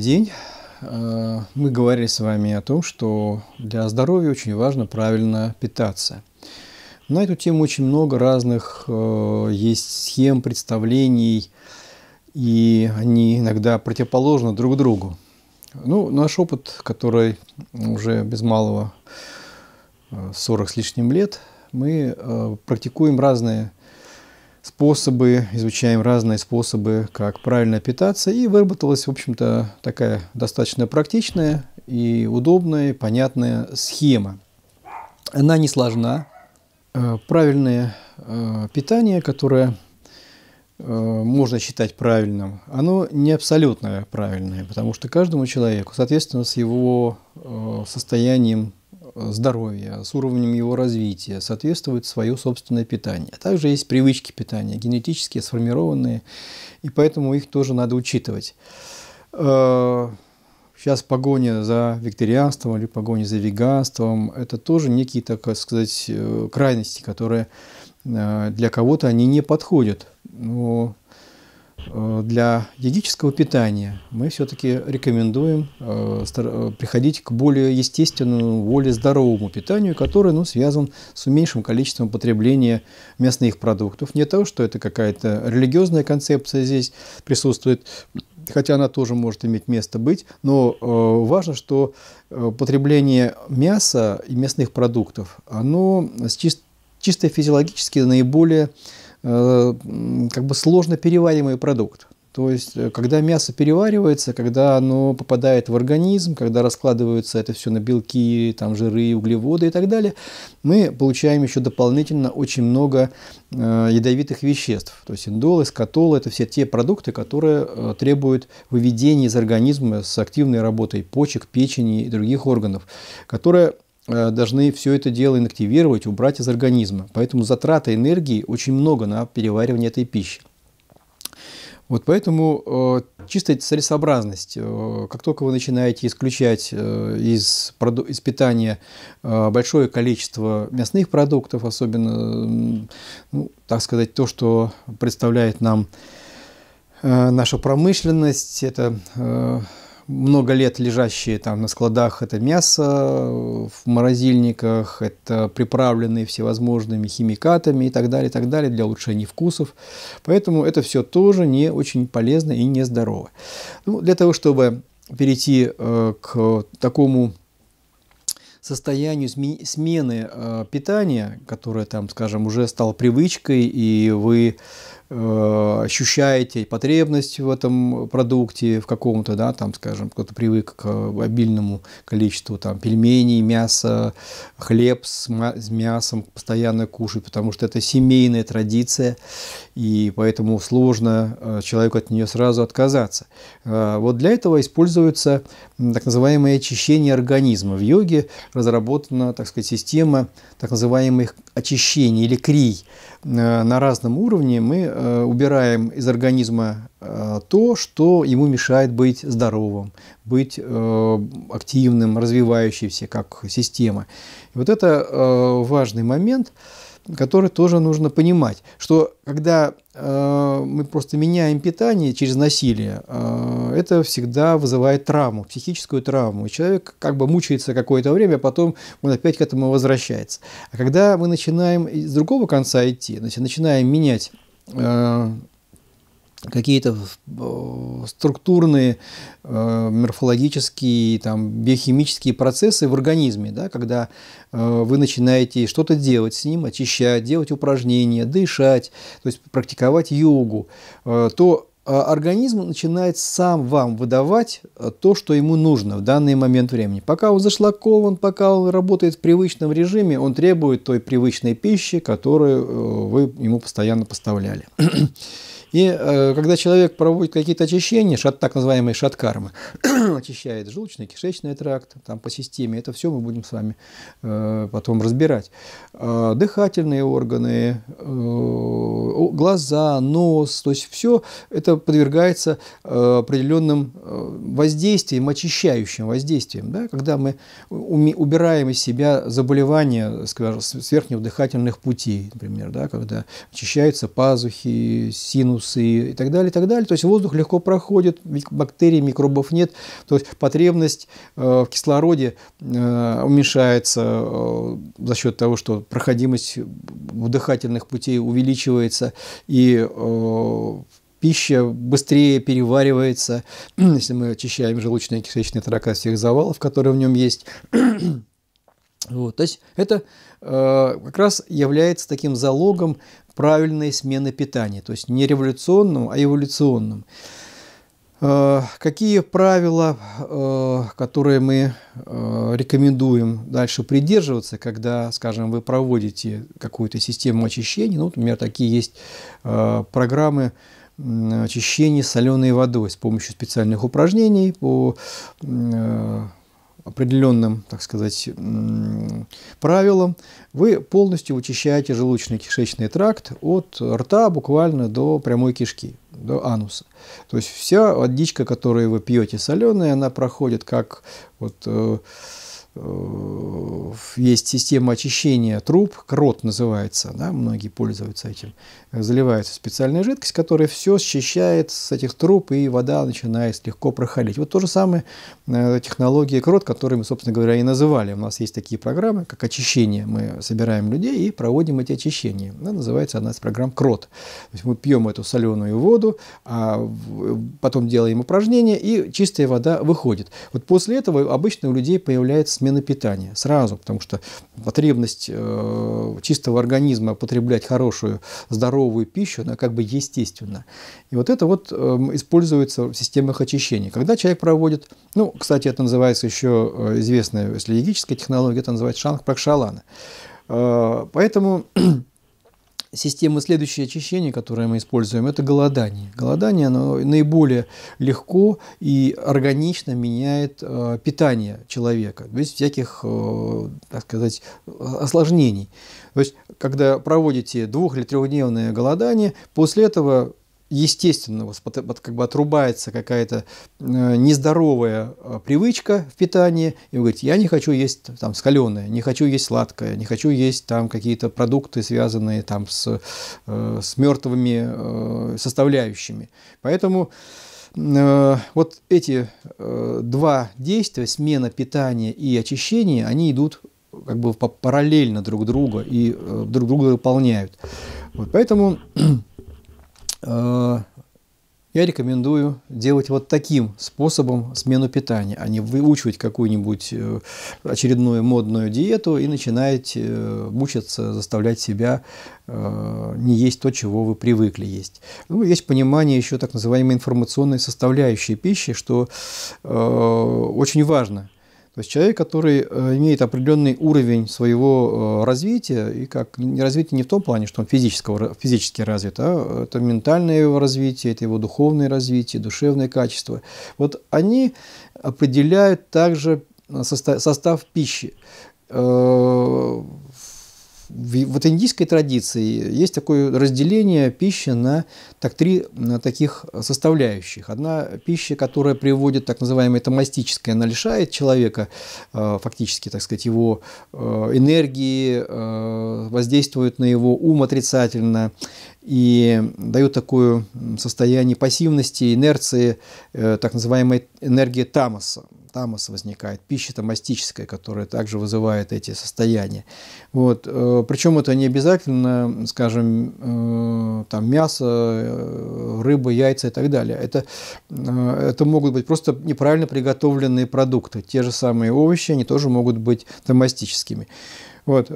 Добрый день. Э, мы говорили с вами о том, что для здоровья очень важно правильно питаться. На эту тему очень много разных э, есть схем, представлений, и они иногда противоположны друг другу. Ну, наш опыт, который уже без малого 40 э, с лишним лет, мы практикуем разные способы, изучаем разные способы, как правильно питаться, и выработалась, в общем-то, такая достаточно практичная и удобная, и понятная схема. Она не сложна. Э, правильное э, питание, которое э, можно считать правильным, оно не абсолютно правильное, потому что каждому человеку, соответственно, с его состоянием здоровья, с уровнем его развития соответствует свое собственное питание. Также есть привычки питания, генетически сформированные, и поэтому их тоже надо учитывать. Э, сейчас погоня за вегетарианством или погоня за веганством – это тоже некие, так сказать, э, крайности, которые э, для кого-то они не подходят. Но Э, для диетического питания мы все-таки рекомендуем э, э, приходить к более естественному, более здоровому питанию, которое ну, связан с меньшим количеством потребления мясных продуктов. Не то, что это какая-то религиозная концепция здесь присутствует, хотя она тоже может иметь место быть, но важно, что потребление мяса и мясных продуктов, оно чисто, чисто физиологически наиболее Э, как бы сложно перевариваемый продукт. То есть, э, когда мясо переваривается, когда оно попадает в организм, когда раскладывается это все на белки, там, жиры, углеводы и так далее, мы получаем еще дополнительно очень много э, ядовитых веществ. То есть, индолы, скатолы – это все те продукты, которые э, требуют выведения из организма с активной работой почек, печени и других органов, которые Э, должны все это дело инактивировать, убрать из организма. Поэтому затраты энергии очень много на переваривание этой пищи. Вот поэтому э, чистая целесообразность. Э, как только вы начинаете исключать э, из, из питания э, большое количество мясных продуктов, особенно, э, ну, так сказать, то, что представляет нам э, наша промышленность, это э, много лет лежащие там на складах это мясо в морозильниках, это приправленные всевозможными химикатами и так далее, и так далее для улучшения вкусов. Поэтому это все тоже не очень полезно и нездорово. Ну, для того, чтобы перейти э, к такому состоянию смены э, питания, которое там, скажем, уже стало привычкой, и вы Э, ощущаете потребность в этом продукте, в каком-то, да, там, скажем, кто-то привык к обильному количеству там пельменей, мяса, хлеб с, мясом постоянно кушать, потому что это семейная традиция, и поэтому сложно э, человеку от нее сразу отказаться. Э, вот для этого используются так называемое очищение организма. В йоге разработана, так сказать, система так называемых очищений или крий. Э, на разном уровне мы э, убираем из организма э, то, что ему мешает быть здоровым, быть активным, развивающимся как система. И вот это важный момент, который тоже нужно понимать, что когда Э, мы просто меняем питание через насилие, э, это всегда вызывает травму, психическую травму. человек как бы мучается какое-то время, а потом он опять к этому возвращается. А когда мы начинаем с другого конца идти, значит, начинаем менять э, какие-то структурные, э, морфологические, там, биохимические процессы в организме, да, когда э, вы начинаете что-то делать с ним, очищать, делать упражнения, дышать, то есть практиковать йогу, э, то организм начинает сам вам выдавать то, что ему нужно в данный момент времени. Пока он зашлакован, пока он работает в привычном режиме, он требует той привычной пищи, которую вы ему постоянно поставляли. И э, когда человек проводит какие-то очищения, шат, так называемые шаткармы, очищает желчный, кишечный тракт там, по системе, это все мы будем с вами э, потом разбирать. Э, дыхательные органы, э, глаза, нос, то есть все это подвергается э, определенным э, воздействиям, очищающим воздействиям. Да? Когда мы убираем из себя заболевания скажем, с верхних дыхательных путей, например, да? когда очищаются пазухи, синус, конусы и так далее, и так далее. То есть воздух легко проходит, бактерий, микробов нет. То есть потребность э, в кислороде э, уменьшается э, за счет того, что проходимость дыхательных путей увеличивается и пища быстрее переваривается, если мы очищаем желудочно-кишечный тракт от всех завалов, которые в нем есть. Вот, то есть это э, как раз является таким залогом правильной смены питания, то есть не революционным, а эволюционным. Э, какие правила, э, которые мы э, рекомендуем дальше придерживаться, когда, скажем, вы проводите какую-то систему очищения, ну, например, такие есть э, программы, очищения соленой водой с помощью специальных упражнений по э, определенным, так сказать, правилам, вы полностью вычищаете желудочно-кишечный тракт от рта буквально до прямой кишки, до ануса. То есть вся водичка, которую вы пьете соленая, она проходит как вот э, Э, есть система очищения труб, крот называется, да, многие пользуются этим. Э, заливается специальная жидкость, которая все счищает с этих труб, и вода начинает легко проходить. Вот то же самое э, технология крот, которую мы, собственно говоря, и называли. У нас есть такие программы, как очищение. Мы собираем людей и проводим эти очищения. Она называется одна из программ крот. То есть мы пьем эту соленую воду, а потом делаем упражнения, и чистая вода выходит. Вот после этого обычно у людей появляется смены питания сразу, потому что потребность э, чистого организма потреблять хорошую, здоровую пищу, она как бы естественна. И вот это вот эм, используется в системах очищения. Когда человек проводит, ну, кстати, это называется еще э, известная, если технология, это называется шанг пракшалана. Э, поэтому система следующее очищения, которое мы используем, это голодание. Голодание оно наиболее легко и органично меняет э, питание человека, без всяких, э, так сказать, осложнений. То есть, когда проводите двух- или трехдневное голодание, после этого естественно естественного, как бы отрубается какая-то э, нездоровая э, привычка в питании, и вы говорите, я не хочу есть там скаленое, не хочу есть сладкое, не хочу есть там какие-то продукты, связанные там с, э, с мертвыми составляющими. Поэтому вот эти два действия, смена питания и очищение они идут как бы параллельно друг друга и друг друга дополняют. Вот, поэтому Э, я рекомендую делать вот таким способом смену питания, а не выучивать какую-нибудь э, очередную модную диету и начинать э, мучиться, заставлять себя не есть то, чего вы привыкли есть. Ну, есть понимание еще так называемой информационной составляющей пищи, что очень важно – то есть человек, который э, имеет определенный уровень своего э, развития, и как развитие не в том плане, что он физического, физически развит, а это ментальное его развитие, это его духовное развитие, душевные качества. Вот они определяют также э, состав, состав пищи вот индийской традиции есть такое разделение пищи на так, три на таких составляющих. Одна пища, которая приводит так называемое томастическое, она лишает человека э, фактически, так сказать, его э, энергии, э, воздействует на его ум отрицательно и дает такое состояние пассивности, инерции, так называемой энергии тамаса тамос возникает, пища томастическая, которая также вызывает эти состояния. Вот. Э, Причем это не обязательно, скажем, э, там мясо, э, рыба, яйца и так далее. Это, это могут быть просто неправильно приготовленные продукты. Те же самые овощи, они тоже могут быть томастическими. Вот.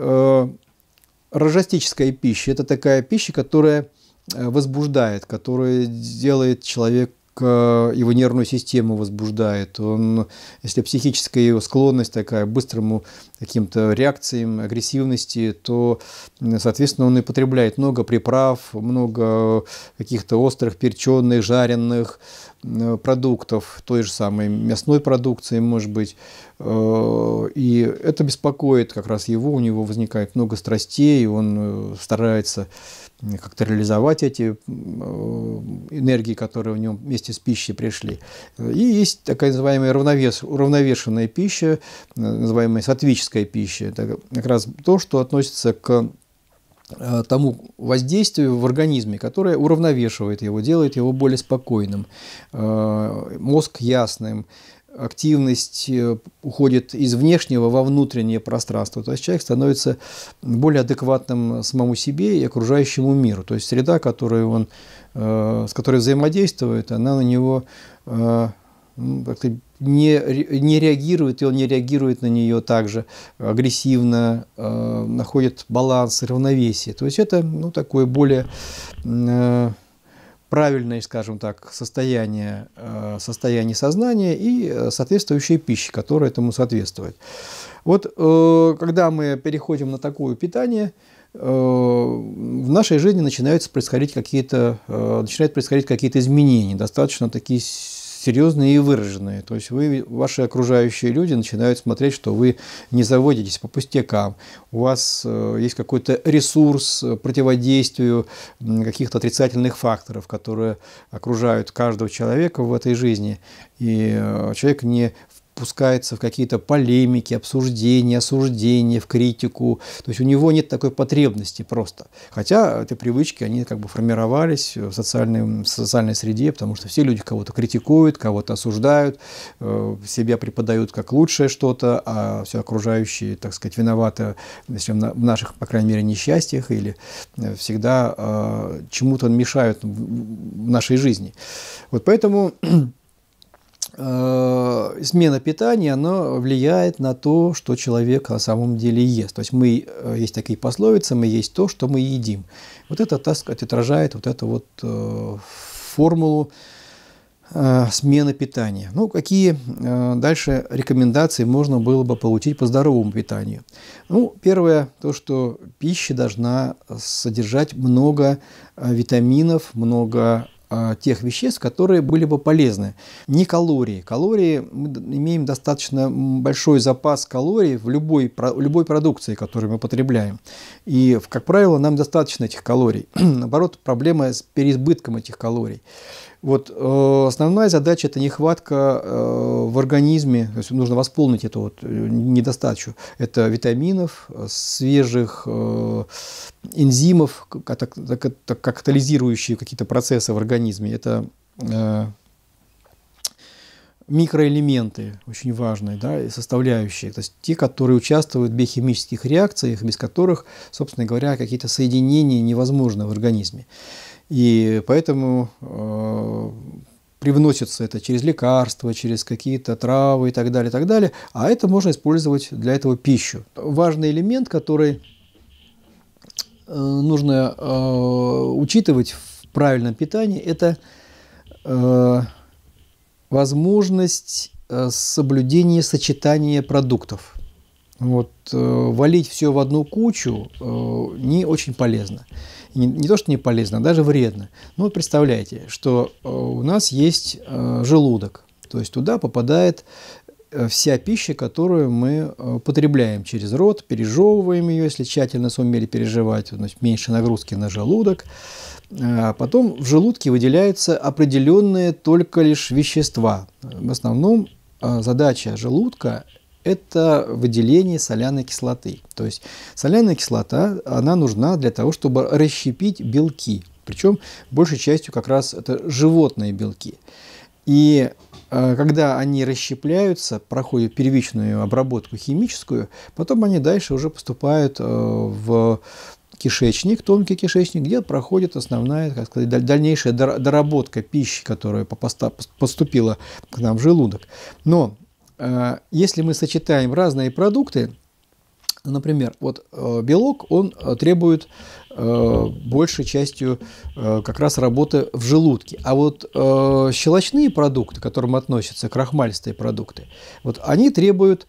Рожастическая пища – это такая пища, которая возбуждает, которая делает человека Э, его нервную систему возбуждает, он, если психическая его склонность такая к быстрому каким-то реакциям, агрессивности, то, соответственно, он и потребляет много приправ, много каких-то острых, перченых, жареных продуктов, той же самой мясной продукции, может быть. Э, и это беспокоит как раз его, у него возникает много страстей, он э, старается как-то реализовать эти э, энергии, которые в нем вместе с пищей пришли. И есть такая называемая равновес, уравновешенная пища, называемая сатвическая пища. Это как раз то, что относится к э, тому воздействию в организме, которое уравновешивает его, делает его более спокойным, э, мозг ясным, активность э, уходит из внешнего во внутреннее пространство. То есть человек становится более адекватным самому себе и окружающему миру. То есть среда, которую он, э, с которой взаимодействует, она на него э, ну, не, не реагирует, и он не реагирует на нее также агрессивно, находит баланс, равновесие. То есть это ну, такое более правильное, скажем так, состояние, э, состояние сознания и э, соответствующая пища, которая этому соответствует. Вот э, когда мы переходим на такое питание, в нашей жизни начинаются происходить какие-то, начинают происходить какие-то изменения, достаточно такие серьезные и выраженные. То есть вы, ваши окружающие люди начинают смотреть, что вы не заводитесь по пустякам, у вас э, есть какой-то ресурс противодействию каких-то отрицательных факторов, которые окружают каждого человека в этой жизни. И э, человек не пускается в какие-то полемики, обсуждения, осуждения, в критику. То есть у него нет такой потребности просто. Хотя эти привычки, они как бы формировались в социальной, в социальной среде, потому что все люди кого-то критикуют, кого-то осуждают, э, себя преподают как лучшее что-то, а все окружающие, так сказать, виноваты если в наших, по крайней мере, несчастьях или э, всегда э, чему-то мешают в нашей жизни. Вот поэтому смена э, питания, она влияет на то, что человек на самом деле ест. То есть мы, э, есть такие пословицы, мы есть то, что мы едим. Вот это, так сказать, отражает вот эту вот э, формулу смены питания. Ну, какие дальше рекомендации можно было бы получить по здоровому питанию? Ну, первое, то, что пища должна содержать много витаминов, много а, тех веществ, которые были бы полезны. Не калории. Калории, мы имеем достаточно большой запас калорий в любой, любой продукции, которую мы потребляем. И, как правило, нам достаточно этих калорий. Наоборот, проблема с переизбытком этих калорий. Вот э, основная задача – это нехватка э, в организме, то есть нужно восполнить эту вот э, недостачу. Это витаминов, свежих э, энзимов, как, катализирующие какие-то процессы в организме. Это микроэлементы очень важные, да, и составляющие, то есть те, которые участвуют в биохимических реакциях, без которых, собственно говоря, какие-то соединения невозможны в организме. И поэтому э, привносится это через лекарства, через какие-то травы и так далее, и так далее. А это можно использовать для этого пищу. Важный элемент, который э, нужно э, учитывать в правильном питании, это э, возможность э, соблюдения сочетания продуктов. Вот, э, валить все в одну кучу э, не очень полезно не, не то, что не полезно, а даже вредно. Ну, вот представляете, что э, у нас есть э, желудок, то есть туда попадает э, вся пища, которую мы потребляем через рот, пережевываем ее, если тщательно сумели переживать, значит, меньше нагрузки на желудок. А потом в желудке выделяются определенные только лишь вещества. В основном задача желудка это выделение соляной кислоты. То есть соляная кислота, она нужна для того, чтобы расщепить белки. Причем большей частью как раз это животные белки. И э, когда они расщепляются, проходят первичную обработку химическую, потом они дальше уже поступают э, в кишечник, тонкий кишечник, где проходит основная, как сказать, дальнейшая доработка пищи, которая поступила к нам в желудок. Но Э, если мы сочетаем разные продукты, например, вот э, белок, он э, требует большей частью как раз работы в желудке. А вот щелочные продукты, к которым относятся крахмальстые продукты, вот они требуют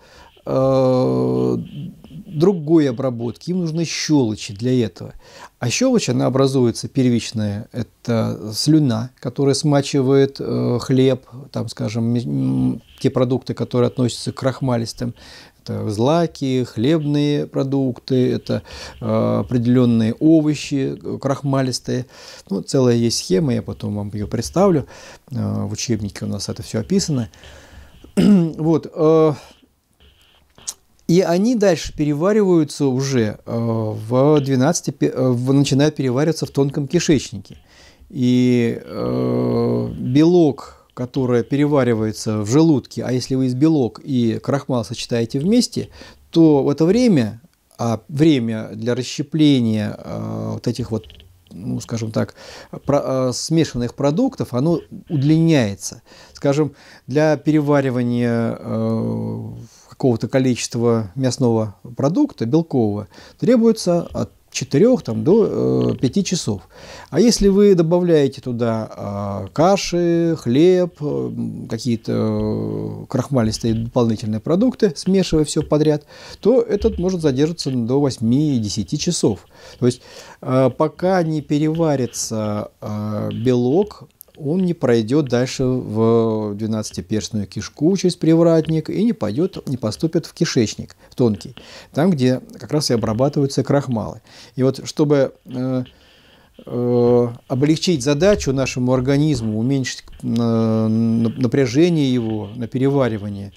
другой обработки, им нужны щелочи для этого. А щелочь, она образуется первичная, это слюна, которая смачивает э, хлеб, там, скажем, те продукты, которые относятся к крахмалистым, это злаки, хлебные продукты, это э, определенные овощи э, крахмалистые. Ну, целая есть схема, я потом вам ее представлю. Э, в учебнике у нас это все описано. вот. Э, и они дальше перевариваются уже э, в 12, э, начинают перевариваться в тонком кишечнике. И э, белок, который переваривается в желудке, а если вы из белок и крахмал сочетаете вместе, то в это время, а время для расщепления вот этих вот ну, скажем так, про, э, смешанных продуктов, оно удлиняется. Скажем, для переваривания э, какого-то количества мясного продукта, белкового, требуется от 4 там, до э, 5 часов. А если вы добавляете туда э, каши, хлеб, э, какие-то э, крахмалистые дополнительные продукты, смешивая все подряд, то этот может задержаться до 8-10 часов. То есть э, пока не переварится э, белок, он не пройдет дальше в 12-перстную кишку через привратник и не пойдет, не поступит в кишечник, в тонкий, там, где как раз и обрабатываются крахмалы. И вот чтобы э, э, облегчить задачу нашему организму, уменьшить э, напряжение его на переваривание,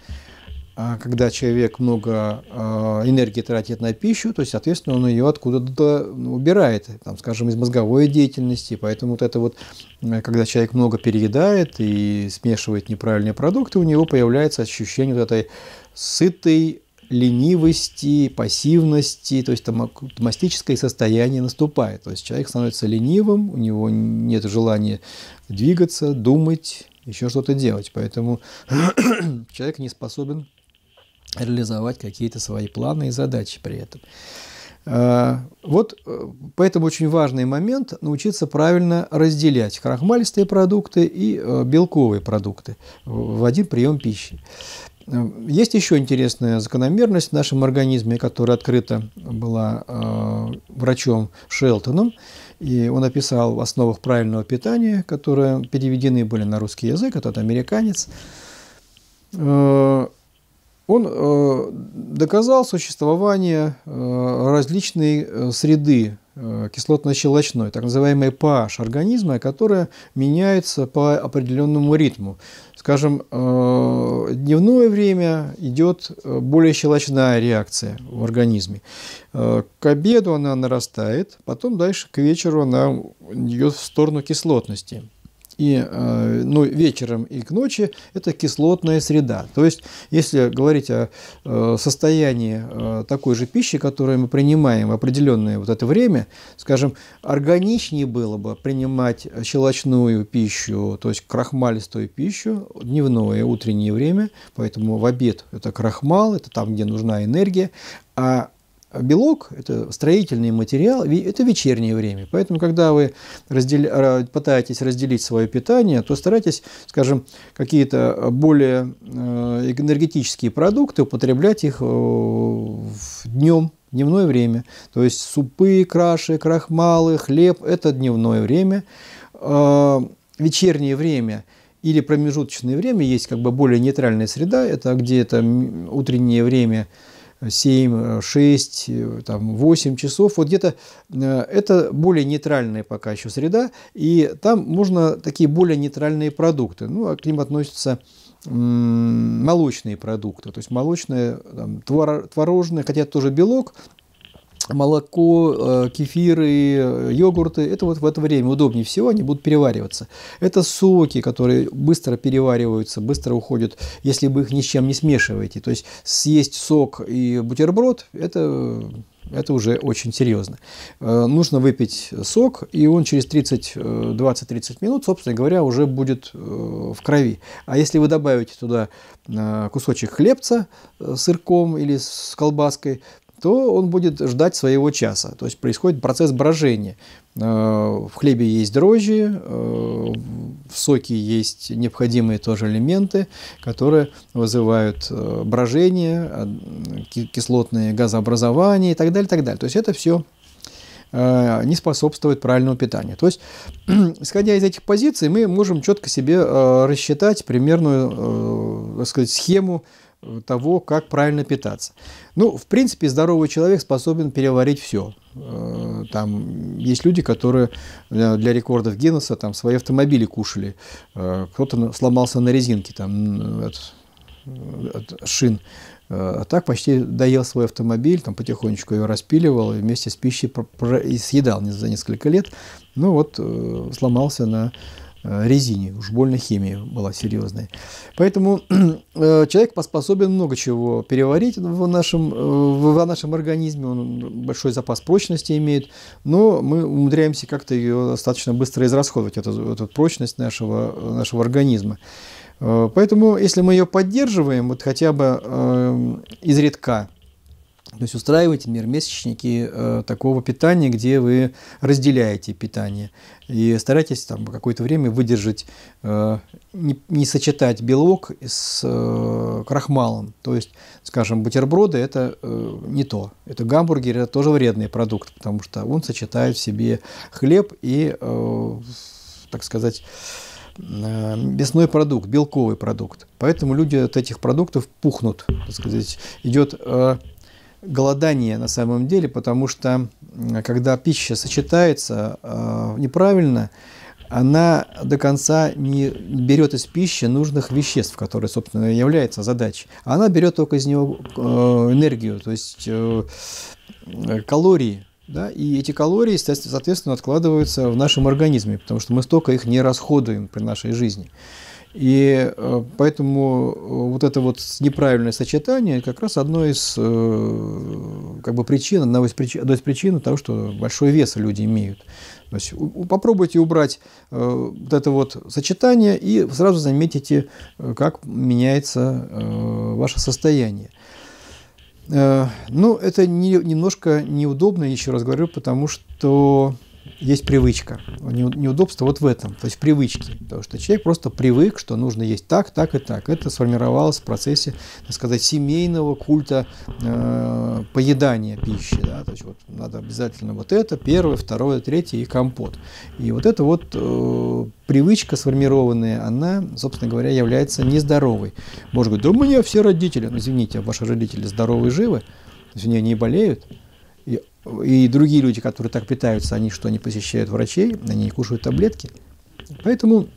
а когда человек много а, энергии тратит на пищу, то, есть, соответственно, он ее откуда-то убирает, там, скажем, из мозговой деятельности. Поэтому вот это вот, э, когда человек много переедает и смешивает неправильные продукты, у него появляется ощущение вот этой сытой ленивости, пассивности, то есть там томастическое состояние наступает. То есть человек становится ленивым, у него нет желания двигаться, думать, еще что-то делать. Поэтому человек не способен реализовать какие-то свои планы и задачи при этом. А, вот э, поэтому очень важный момент – научиться правильно разделять крахмалистые продукты и э, белковые продукты в один прием пищи. Э, есть еще интересная закономерность в нашем организме, которая открыта была врачом Шелтоном. И он описал в основах правильного питания, которые переведены были на русский язык, этот американец он э, доказал существование э, различной э, среды э, кислотно-щелочной, так называемой pH организма, которая меняется по определенному ритму. Скажем, э, дневное время идет э, более щелочная реакция в организме. Э, к обеду она нарастает, потом дальше к вечеру она идет в сторону кислотности и э, ну, вечером и к ночи, это кислотная среда. То есть, если говорить о э, состоянии э, такой же пищи, которую мы принимаем в определенное вот это время, скажем, органичнее было бы принимать щелочную пищу, то есть крахмалистую пищу, дневное, утреннее время, поэтому в обед это крахмал, это там, где нужна энергия, а белок, это строительный материал, это вечернее время. Поэтому, когда вы раздел... пытаетесь разделить свое питание, то старайтесь, скажем, какие-то более э, энергетические продукты употреблять их э, днем, дневное время. То есть супы, краши, крахмалы, хлеб – это дневное время. Э, вечернее время – или промежуточное время, есть как бы более нейтральная среда, это где-то утреннее время – 7, 6, э, э, там, 8 часов. Вот где-то э, это более нейтральная пока еще среда, и там можно такие более нейтральные продукты. Ну, а к ним относятся молочные продукты, то есть молочные, там, творожные, хотя это тоже белок, молоко, э, кефиры, э, йогурты. Это вот в это время удобнее всего, они будут перевариваться. Это соки, которые быстро перевариваются, быстро уходят, если вы их ни с чем не смешиваете. То есть съесть сок и бутерброд – это это уже очень серьезно. Э, нужно выпить сок, и он через 20-30 минут, собственно говоря, уже будет в крови. А если вы добавите туда кусочек хлебца с сырком или с колбаской, то он будет ждать своего часа. То есть происходит процесс брожения. Э, в хлебе есть дрожжи, э, в соке есть необходимые тоже элементы, которые вызывают э, брожение, кислотные газообразования и так далее, так далее. То есть это все не способствует правильному питанию. То есть, исходя из этих позиций, мы можем четко себе рассчитать примерную так сказать, схему того, как правильно питаться. Ну, в принципе, здоровый человек способен переварить все. Э, там есть люди, которые э, для рекордов Гиннесса там свои автомобили кушали. Э, кто-то сломался на резинке там от, от шин. А так почти доел свой автомобиль, там потихонечку его распиливал и вместе с пищей и съедал за несколько лет. Ну вот сломался на Э, резине, уж больно химия была серьезная. Поэтому э, человек способен много чего переварить в нашем, э, в нашем организме, он большой запас прочности имеет, но мы умудряемся как-то ее достаточно быстро израсходовать, эту, эту прочность нашего, нашего организма. Поэтому, если мы ее поддерживаем, вот хотя бы изредка, то есть устраивайте, мир месячники э, такого питания, где вы разделяете питание. И старайтесь там какое-то время выдержать, э, не, не сочетать белок с э, крахмалом. То есть, скажем, бутерброды – это э, не то. Это гамбургер – это тоже вредный продукт, потому что он сочетает в себе хлеб и, э, так сказать, э, мясной продукт, белковый продукт. Поэтому люди от этих продуктов пухнут, так сказать. Идет э, голодание на самом деле, потому что когда пища сочетается э, неправильно, она до конца не берет из пищи нужных веществ, которые, собственно, является задачей. Она берет только из него э, энергию, то есть э, калории. Да? И эти калории, соответственно, откладываются в нашем организме, потому что мы столько их не расходуем при нашей жизни. И э, поэтому э, вот это вот неправильное сочетание как раз одно из э, как бы причин, одна из причин, одна из причин того, что большой вес люди имеют. То есть попробуйте убрать вот это вот сочетание и сразу заметите, как меняется ваше состояние. Ну, это не, немножко неудобно, еще раз говорю, потому что есть привычка. Неудобство вот в этом, то есть привычки. Потому что человек просто привык, что нужно есть так, так и так. Это сформировалось в процессе, так сказать, семейного культа э, поедания пищи. Да? То есть вот надо обязательно вот это, первое, второе, третье и компот. И вот эта вот э, привычка сформированная, она, собственно говоря, является нездоровой. Может быть, да у меня все родители, ну извините, а ваши родители здоровы и живы, извините, не болеют. И другие люди, которые так питаются, они что, не посещают врачей, они не кушают таблетки. Поэтому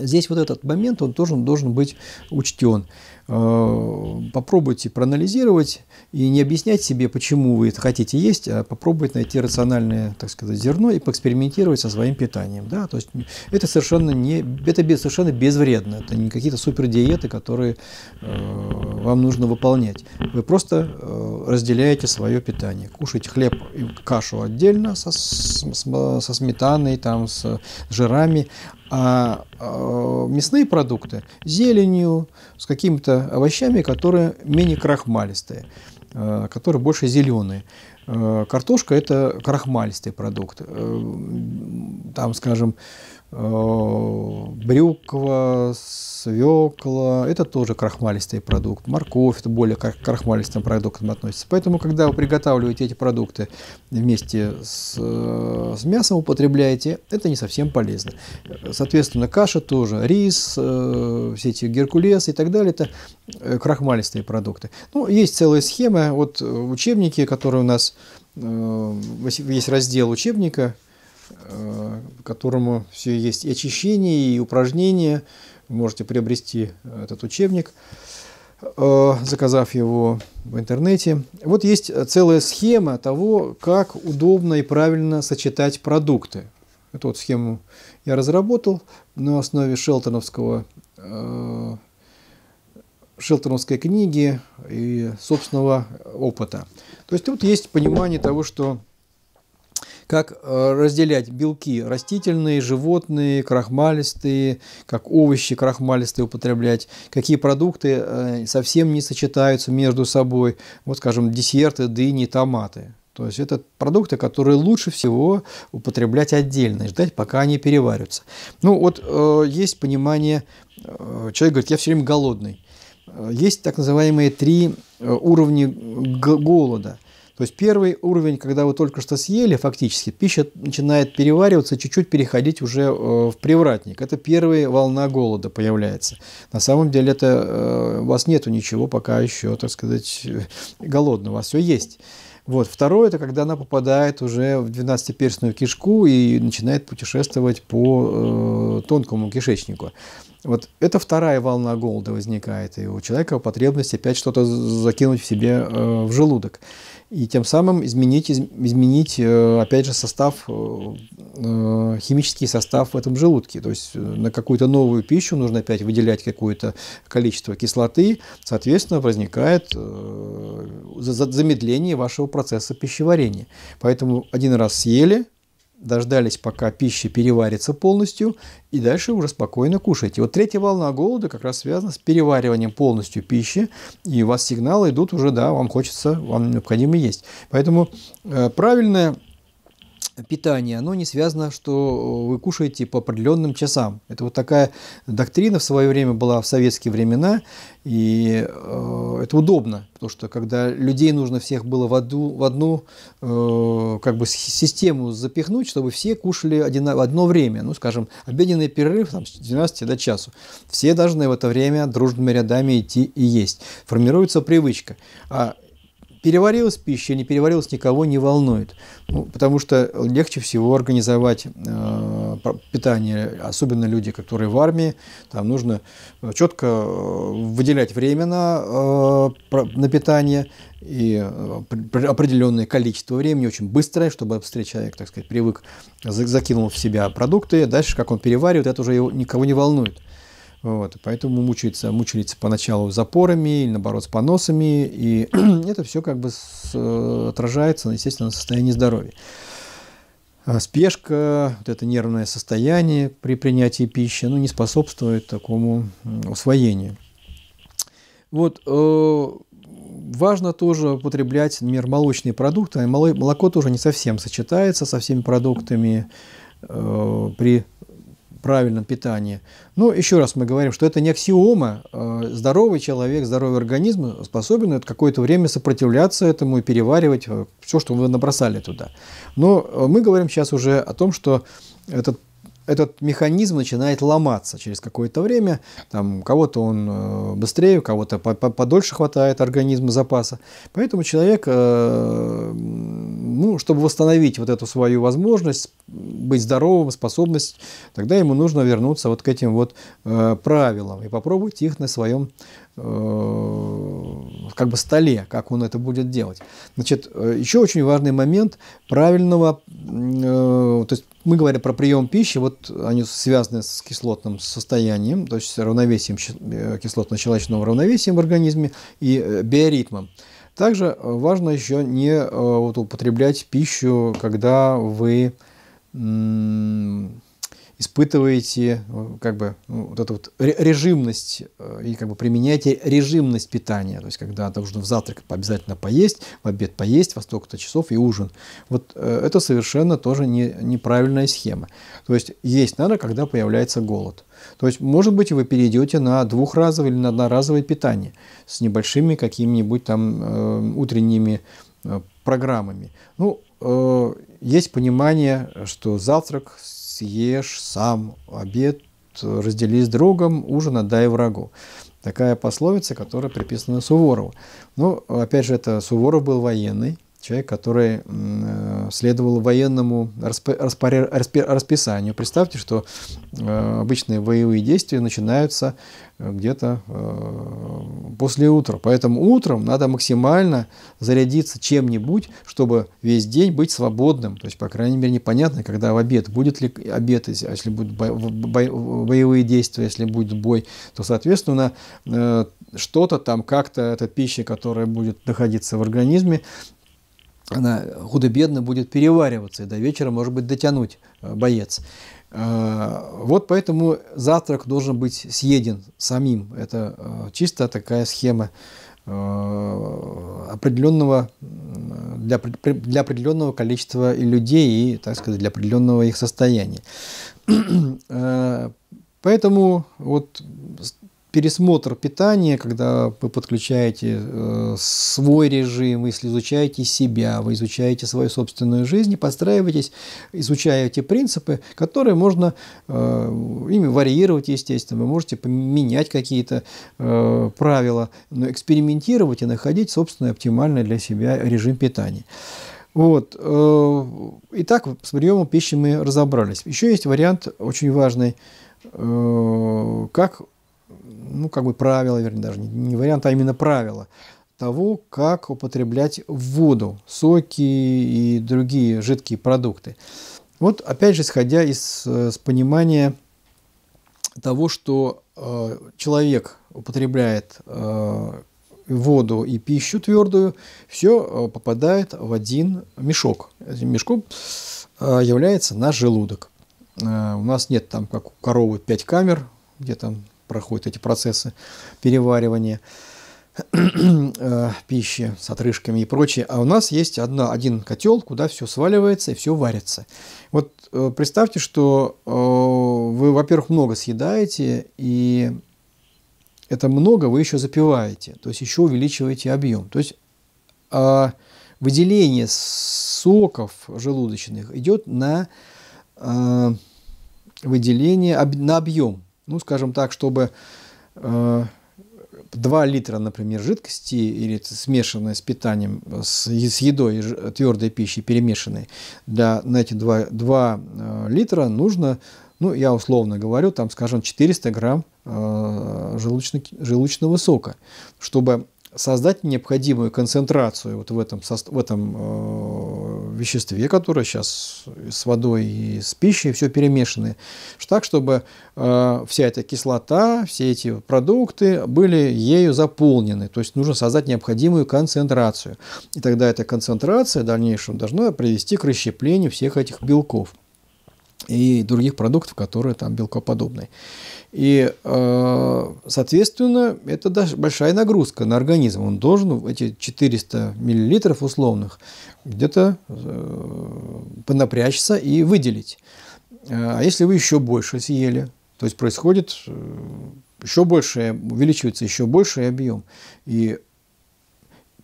Здесь вот этот момент, он должен, должен быть учтен. Э, попробуйте проанализировать и не объяснять себе, почему вы это хотите есть, а попробовать найти рациональное, так сказать, зерно и поэкспериментировать со своим питанием. Да? То есть это совершенно, не, это совершенно безвредно, это не какие-то супердиеты, которые э, вам нужно выполнять. Вы просто э, разделяете свое питание. Кушать хлеб и кашу отдельно со, со сметаной, там, с жирами, а, а мясные продукты зеленью, с какими-то овощами, которые менее крахмалистые, а, которые больше зеленые. А, картошка – это крахмалистый продукт. Э, там, скажем, Э, брюква, свекла, это тоже крахмалистый продукт, морковь, это более к крахмалистым продуктам относится. Поэтому, когда вы приготавливаете эти продукты вместе с, э, с мясом употребляете, это не совсем полезно. Соответственно, каша тоже, рис, э, все эти геркулес и так далее, это крахмалистые продукты. Ну, есть целая схема, вот учебники, которые у нас, есть раздел учебника, Э, которому все есть и очищение, и упражнения. Вы можете приобрести этот учебник, э, заказав его в интернете. Вот есть целая схема того, как удобно и правильно сочетать продукты. Эту вот схему я разработал на основе шелтоновского э, шелтоновской книги и собственного опыта. То есть тут есть понимание того, что как э, разделять белки растительные, животные, крахмалистые, как овощи крахмалистые употреблять, какие продукты э, совсем не сочетаются между собой, вот скажем, десерты, дыни, томаты. То есть это продукты, которые лучше всего употреблять отдельно и ждать, пока они переварятся. Ну вот э, есть понимание, э, человек говорит, я все время голодный. Э, есть так называемые три уровня голода. То есть первый уровень, когда вы только что съели, фактически пища начинает перевариваться, чуть-чуть переходить уже э, в привратник. Это первая волна голода появляется. На самом деле это э, у вас нету ничего пока еще, так сказать, голодного, у вас все есть. Вот. Второе, это когда она попадает уже в 12-перстную кишку и начинает путешествовать по э, тонкому кишечнику. Вот это вторая волна голода возникает, и у человека потребность опять что-то закинуть в себе э, в желудок и тем самым изменить, изменить э, опять же, состав, э, э, химический состав в этом желудке. То есть на какую-то новую пищу нужно опять выделять какое-то количество кислоты, соответственно, возникает замедление вашего процесса пищеварения. Поэтому один раз съели, дождались, пока пища переварится полностью, и дальше уже спокойно кушаете. Вот третья волна голода как раз связана с перевариванием полностью пищи, и у вас сигналы идут уже, да, вам хочется, вам необходимо есть. Поэтому э, правильное питание, оно не связано, что э, вы кушаете по определенным часам. Это вот такая доктрина в свое время была в советские времена, и э, это удобно, потому что когда людей нужно всех было в одну, в одну э, как бы систему запихнуть, чтобы все кушали одино, в одно время, ну, скажем, обеденный перерыв там, с 12 до часу. Все должны в это время дружными рядами идти и есть. Формируется привычка. А Переварилась пища, не переварилась, никого не волнует. Ну, потому что легче всего организовать э, питание, особенно люди, которые в армии. Там нужно э, четко э, выделять время на, э, на питание и э, определенное количество времени, очень быстрое, чтобы быстрее человек, так сказать, привык, закинул в себя продукты. Дальше, как он переваривает, это уже его, никого не волнует. Вот, поэтому мучается, мучается поначалу запорами, или наоборот с поносами, и это все как бы с, э, отражается, естественно, на состоянии здоровья. А спешка, вот это нервное состояние при принятии пищи, ну, не способствует такому усвоению. Вот, э, важно тоже употреблять, например, молочные продукты. Молоко тоже не совсем сочетается со всеми продуктами э, при правильном питании. Но еще раз мы говорим, что это не аксиома. А здоровый человек, здоровый организм способен какое-то время сопротивляться этому и переваривать э, все, что вы набросали туда. Но э, мы говорим сейчас уже о том, что этот этот механизм начинает ломаться через какое-то время. Там, кого-то он э, быстрее, у кого-то подольше хватает организма запаса. Поэтому человек, э, ну, чтобы восстановить вот эту свою возможность, быть здоровым, способность, тогда ему нужно вернуться вот к этим вот э, правилам и попробовать их на своем Э, как бы столе, как он это будет делать. Значит, э, еще очень важный момент правильного, э, то есть мы говорим про прием пищи, вот они связаны с кислотным состоянием, то есть равновесием, кислотно щелочного равновесия в организме и биоритмом. Также важно еще не вот, употреблять пищу, когда вы испытываете э, как бы ну, вот эту вот режимность э, и как бы применяете режимность питания, то есть когда нужно в завтрак обязательно поесть, в обед поесть, во столько-то часов и ужин. Вот э, это совершенно тоже не, неправильная схема. То есть есть надо, когда появляется голод. То есть, может быть, вы перейдете на двухразовое или на одноразовое питание с небольшими какими-нибудь там утренними программами. Ну, есть понимание, что завтрак с съешь сам обед, разделись с другом, ужин отдай врагу. Такая пословица, которая приписана Суворову. Ну, опять же, это Суворов был военный, человек, который э, следовал военному расписанию. Представьте, что э, обычные боевые действия начинаются э, где-то после утра. Поэтому утром надо максимально зарядиться чем-нибудь, чтобы весь день быть свободным. То есть, по крайней мере, непонятно, когда в обед. Будет ли обед, если а будут боевые действия, если будет бой, то, соответственно, что-то там как-то эта пища, которая будет находиться в организме, она худо-бедно будет перевариваться, и до вечера, может быть, дотянуть э, боец. Э, вот поэтому завтрак должен быть съеден самим. Это э, чисто такая схема определенного для, для определенного количества людей и, так сказать, для определенного их состояния. Поэтому вот пересмотр питания, когда вы подключаете э, свой режим, если изучаете себя, вы изучаете свою собственную жизнь и подстраиваетесь, изучая эти принципы, которые можно э, ими варьировать, естественно, вы можете поменять какие-то э, правила, но экспериментировать и находить собственный оптимальный для себя режим питания. Вот. Э, итак, с приемом пищи мы разобрались. Еще есть вариант очень важный, э, как ну, как бы правила, вернее, даже не, не вариант, а именно правила того, как употреблять воду, соки и другие жидкие продукты. Вот опять же, исходя из э, с понимания того, что э, человек употребляет э, воду и пищу твердую, все э, попадает в один мешок. мешком э, является наш желудок. Э, у нас нет там, как у коровы, пять камер, где там проходят эти процессы переваривания э, пищи с отрыжками и прочее. А у нас есть одна, один котел, куда все сваливается и все варится. Вот э, представьте, что э, вы, во-первых, много съедаете, и это много вы еще запиваете, то есть еще увеличиваете объем. То есть э, выделение соков желудочных идет на э, выделение, на объем ну, скажем так, чтобы 2 э, литра, например, жидкости или смешанной с питанием, с, едой, твердой пищей перемешанной, для, на эти 2, 2 э, литра нужно, ну, я условно говорю, там, скажем, 400 грамм э, желудочно, желудочного сока, чтобы создать необходимую концентрацию вот в этом, в этом веществе, которое сейчас с водой и с пищей все перемешаны, так, чтобы э, вся эта кислота, все эти продукты были ею заполнены. То есть нужно создать необходимую концентрацию. И тогда эта концентрация в дальнейшем должна привести к расщеплению всех этих белков и других продуктов, которые там белкоподобные. И, э, соответственно, это даже большая нагрузка на организм. Он должен эти 400 миллилитров условных где-то э, понапрячься и выделить. Э, а если вы еще больше съели, то есть происходит еще больше, увеличивается еще больший объем. И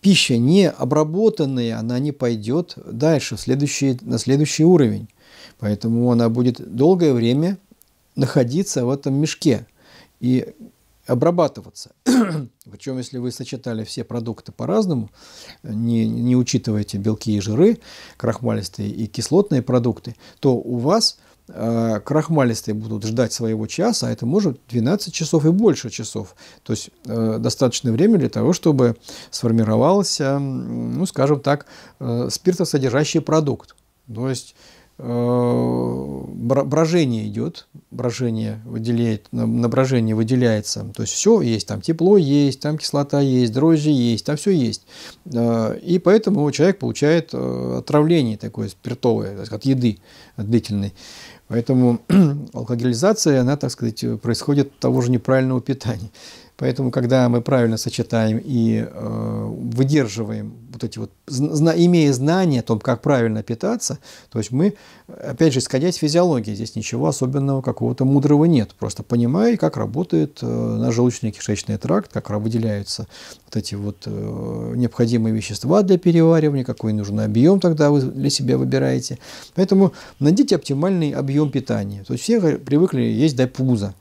пища не обработанная, она не пойдет дальше, следующий, на следующий уровень. Поэтому она будет долгое время находиться в этом мешке и обрабатываться. Причем, если вы сочетали все продукты по-разному, не, не учитываете белки и жиры, крахмалистые и кислотные продукты, то у вас – э, крахмалистые будут ждать своего часа, а это может 12 часов и больше часов. То есть э, достаточное время для того, чтобы сформировался, ну, скажем так, э, спиртосодержащий продукт. То есть э, брожение идет, брожение выделяет, на, на брожение выделяется, то есть все есть, там тепло есть, там кислота есть, дрожжи есть, там все есть. Э, и поэтому человек получает э, отравление такое спиртовое, от еды, от длительной. Поэтому алкоголизация, она, так сказать, происходит от того же неправильного питания. Поэтому, когда мы правильно сочетаем и э, выдерживаем вот эти вот, зна, имея знания о том, как правильно питаться, то есть мы, опять же, исходя из физиологии, здесь ничего особенного какого-то мудрого нет. Просто понимая, как работает э, наш желудочно-кишечный тракт, как выделяются вот эти вот э, необходимые вещества для переваривания, какой нужный объем тогда вы для себя выбираете. Поэтому найдите оптимальный объем питания. То есть все привыкли есть до пуза.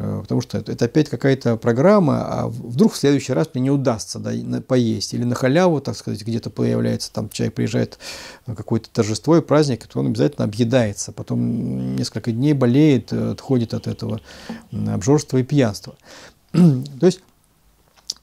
Э, потому что это опять какая-то программа, а вдруг в следующий раз мне не удастся да, поесть. Или на халяву, так сказать, где-то появляется, там человек приезжает на какое-то торжество и праздник, то он обязательно объедается. Потом несколько дней болеет, э, отходит от этого обжорства и пьянства. То есть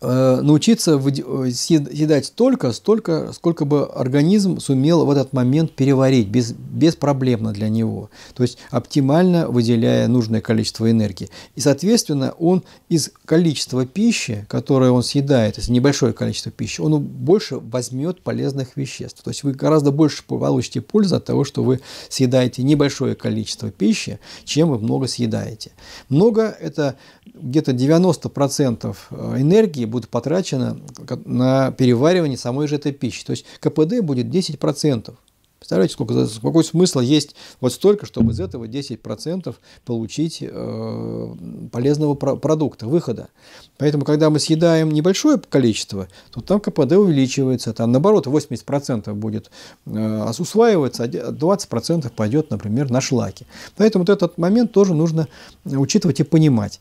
Э, научиться э, съедать столько, столько, сколько бы организм сумел в этот момент переварить без, без проблемно для него. То есть оптимально выделяя нужное количество энергии. И, соответственно, он из количества пищи, которое он съедает, то небольшое количество пищи, он больше возьмет полезных веществ. То есть вы гораздо больше получите пользы от того, что вы съедаете небольшое количество пищи, чем вы много съедаете. Много – это где-то 90% э, энергии, энергии будет потрачена на переваривание самой же этой пищи. То есть КПД будет 10%. Представляете, сколько, какой смысл есть вот столько, чтобы из этого 10% получить э, полезного про- продукта, выхода. Поэтому, когда мы съедаем небольшое количество, то там КПД увеличивается, там наоборот 80% будет э, усваиваться, а 20% пойдет, например, на шлаки. Поэтому вот этот момент тоже нужно э, учитывать и понимать.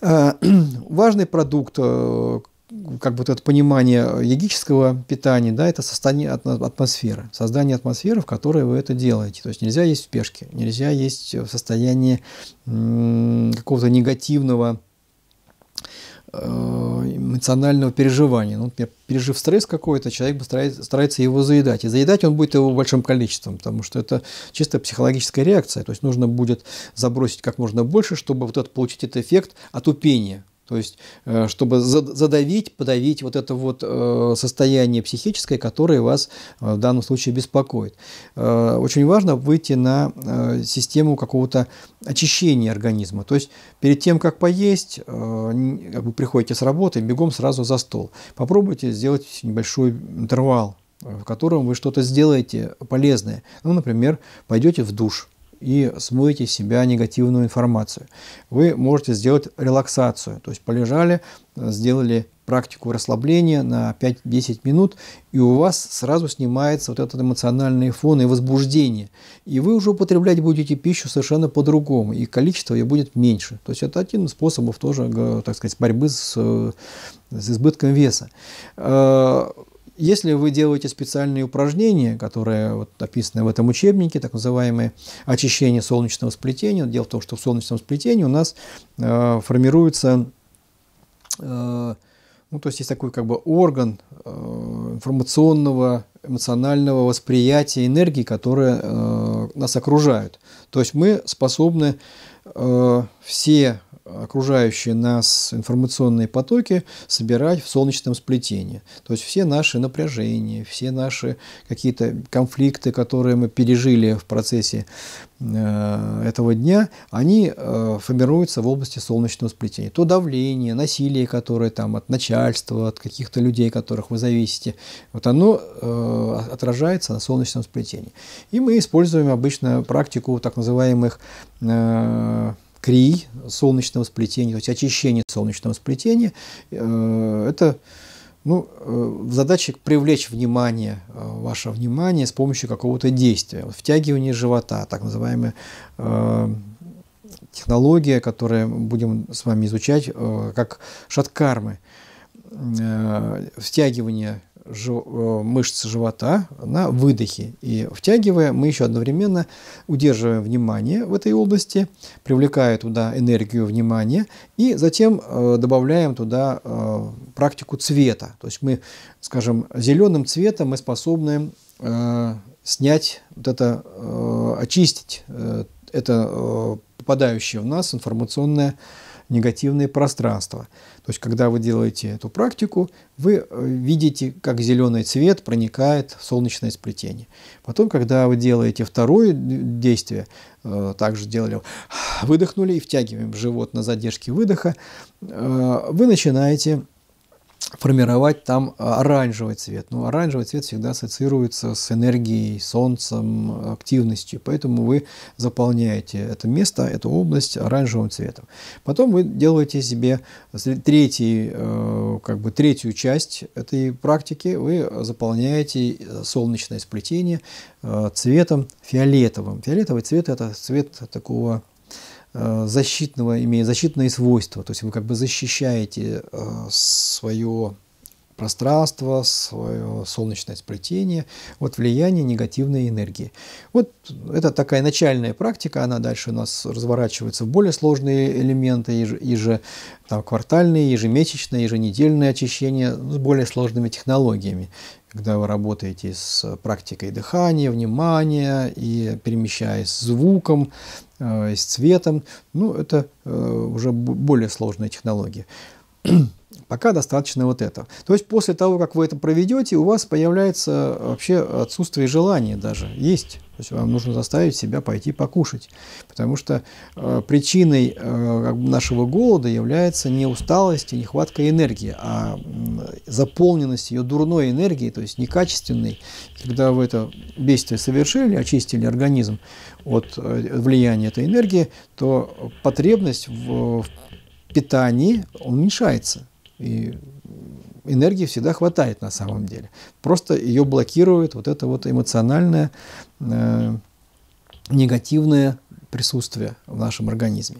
Э, важный продукт, э, как бы вот это понимание егического питания, да, это состояние атмосферы, создание атмосферы, в которой вы это делаете. То есть нельзя есть в спешке, нельзя есть в состоянии какого-то негативного Э, эмоционального переживания. Ну, например, пережив стресс какой-то, человек старается, старается его заедать. И заедать он будет его большим количеством, потому что это чисто психологическая реакция. То есть нужно будет забросить как можно больше, чтобы вот это, получить этот эффект отупения. То есть, э, чтобы задавить, подавить вот это вот э, состояние психическое, которое вас э, в данном случае беспокоит. Очень важно выйти на систему какого-то очищения организма. То есть, перед тем, как поесть, вы приходите с работы, бегом сразу за стол. Попробуйте сделать небольшой интервал, в котором вы что-то сделаете полезное. Ну, например, пойдете в душ – и смоете с себя негативную информацию. Вы можете сделать релаксацию, то есть полежали, сделали практику расслабления на 5-10 минут, и у вас сразу снимается вот этот эмоциональный фон и возбуждение. И вы уже употреблять будете пищу совершенно по-другому, и количество ее будет меньше. То есть это один из способов тоже, так сказать, борьбы с, э, с избытком веса. А, если вы делаете специальные упражнения, которые вот описаны в этом учебнике, так называемое очищение солнечного сплетения, дело в том, что в солнечном сплетении у нас э, формируется, э, ну то есть есть такой как бы орган э, информационного, эмоционального восприятия энергии, которые э, нас окружают. То есть мы способны э, все окружающие нас информационные потоки собирать в солнечном сплетении. То есть все наши напряжения, все наши какие-то конфликты, которые мы пережили в процессе э, этого дня, они э, формируются в области солнечного сплетения. То давление, насилие, которое там от начальства, от каких-то людей, которых вы зависите, вот оно э, отражается на солнечном сплетении. И мы используем обычно практику так называемых крий солнечного сплетения, то есть очищение солнечного сплетения. Э, это ну, э, задача привлечь внимание, э, ваше внимание с помощью какого-то действия. втягивание живота, так называемая технология, которую будем с вами изучать, как шаткармы. Втягивание Э, мышцы живота на выдохе. И втягивая, мы еще одновременно удерживаем внимание в этой области, привлекая туда энергию внимания и затем э, добавляем туда э, практику цвета. То есть мы, скажем, зеленым цветом мы способны снять вот это, очистить это попадающее в нас информационное негативное пространство. То есть, когда вы делаете эту практику, вы э, видите, как зеленый цвет проникает в солнечное сплетение. Потом, когда вы делаете второе действие, э, также делали, выдохнули и втягиваем живот на задержке выдоха, э, вы начинаете формировать там э, оранжевый цвет. Ну, оранжевый цвет всегда ассоциируется с энергией, солнцем, активностью. Поэтому вы заполняете это место, эту область оранжевым цветом. Потом вы делаете себе третий, э, как бы третью часть этой практики. Вы заполняете э, солнечное сплетение цветом фиолетовым. Фиолетовый цвет – это цвет такого Э, защитного, имея защитные свойства, то есть вы как бы защищаете э, свое пространство, свое солнечное сплетение, вот влияние негативной энергии. Вот это такая начальная практика, она дальше у нас разворачивается в более сложные элементы, еж, еж, там, квартальные, ежемесячные, еженедельные очищения с более сложными технологиями, когда вы работаете с практикой дыхания, внимания и перемещаясь с звуком, э, с цветом, ну это э, уже более сложные технологии. Пока достаточно вот этого. То есть после того, как вы это проведете, у вас появляется э, вообще отсутствие желания даже. Есть. То есть вам нужно заставить себя пойти покушать. Потому что э, причиной э, нашего голода является не усталость и нехватка энергии, а э, заполненность ее дурной энергией, то есть некачественной. Когда вы это действие совершили, очистили организм от э, влияния этой энергии, то потребность в, в питании уменьшается. И энергии всегда хватает на самом деле. Просто ее блокирует вот это вот эмоциональное, э, негативное присутствие в нашем организме.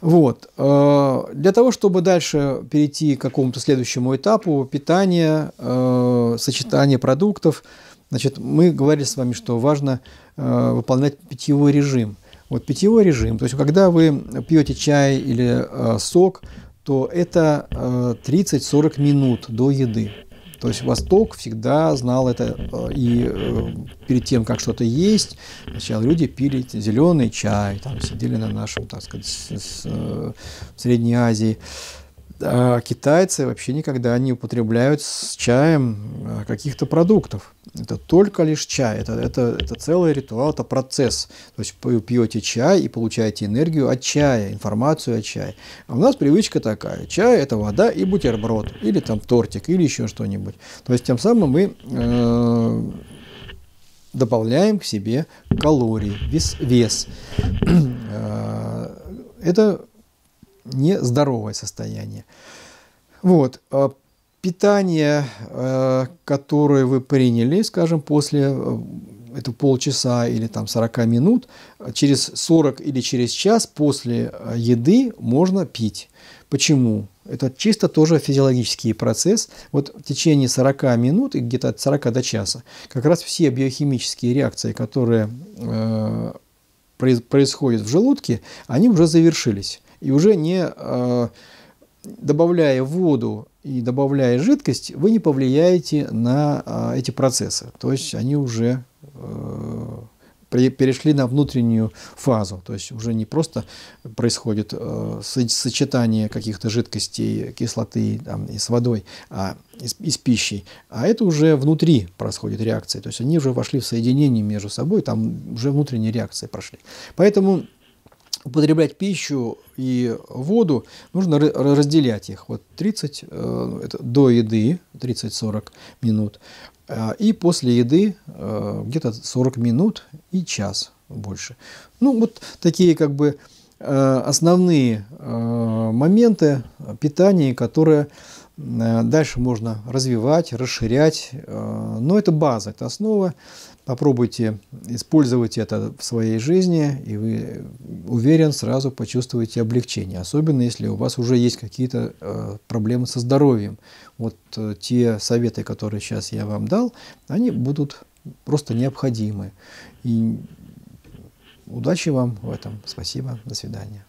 Вот. Э, для того, чтобы дальше перейти к какому-то следующему этапу питания, э, сочетание продуктов, значит, мы говорили с вами, что важно э, выполнять питьевой режим. Вот питьевой режим, то есть когда вы пьете чай или э, сок, то это 30-40 э, минут до еды. То есть Восток всегда знал это, э, и э, перед тем, как что-то есть, сначала люди пили зеленый чай, там сидели на нашем, так сказать, с, с, в Средней Азии а китайцы вообще никогда не употребляют с чаем а, каких-то продуктов. Это только лишь чай, это, это, это целый ритуал, это процесс. То есть вы пьете чай и получаете энергию от чая, информацию от чая. А у нас привычка такая, чай – это вода и бутерброд, или там тортик, или еще что-нибудь. То есть тем самым мы э, добавляем к себе калории, вес. вес. А, это нездоровое состояние. Вот. А питание, э, которое вы приняли, скажем, после э, это полчаса или там 40 минут, через 40 или через час после э, еды можно пить. Почему? Это чисто тоже физиологический процесс. Вот в течение 40 минут и где-то от 40 до часа как раз все биохимические реакции, которые э, происходит в желудке, они уже завершились. И уже не э, добавляя воду и добавляя жидкость, вы не повлияете на э, эти процессы. То есть они уже э, перешли на внутреннюю фазу. То есть уже не просто происходит э, сочетание каких-то жидкостей, кислоты там, и с водой, а из с, и а это уже внутри происходит реакция. То есть они уже вошли в соединение между собой, там уже внутренние реакции прошли. Поэтому употреблять пищу и воду, нужно разделять их. Вот 30 э, это до еды, 30-40 минут, а, и после еды э, где-то 40 минут и час больше. Ну, вот такие как бы э, основные э, моменты питания, которые Э, дальше можно развивать, расширять, э, но это база, это основа. Попробуйте использовать это в своей жизни, и вы, э, уверен, сразу почувствуете облегчение, особенно если у вас уже есть какие-то проблемы со здоровьем. Вот те советы, которые сейчас я вам дал, они будут просто необходимы. И удачи вам в этом. Спасибо. До свидания.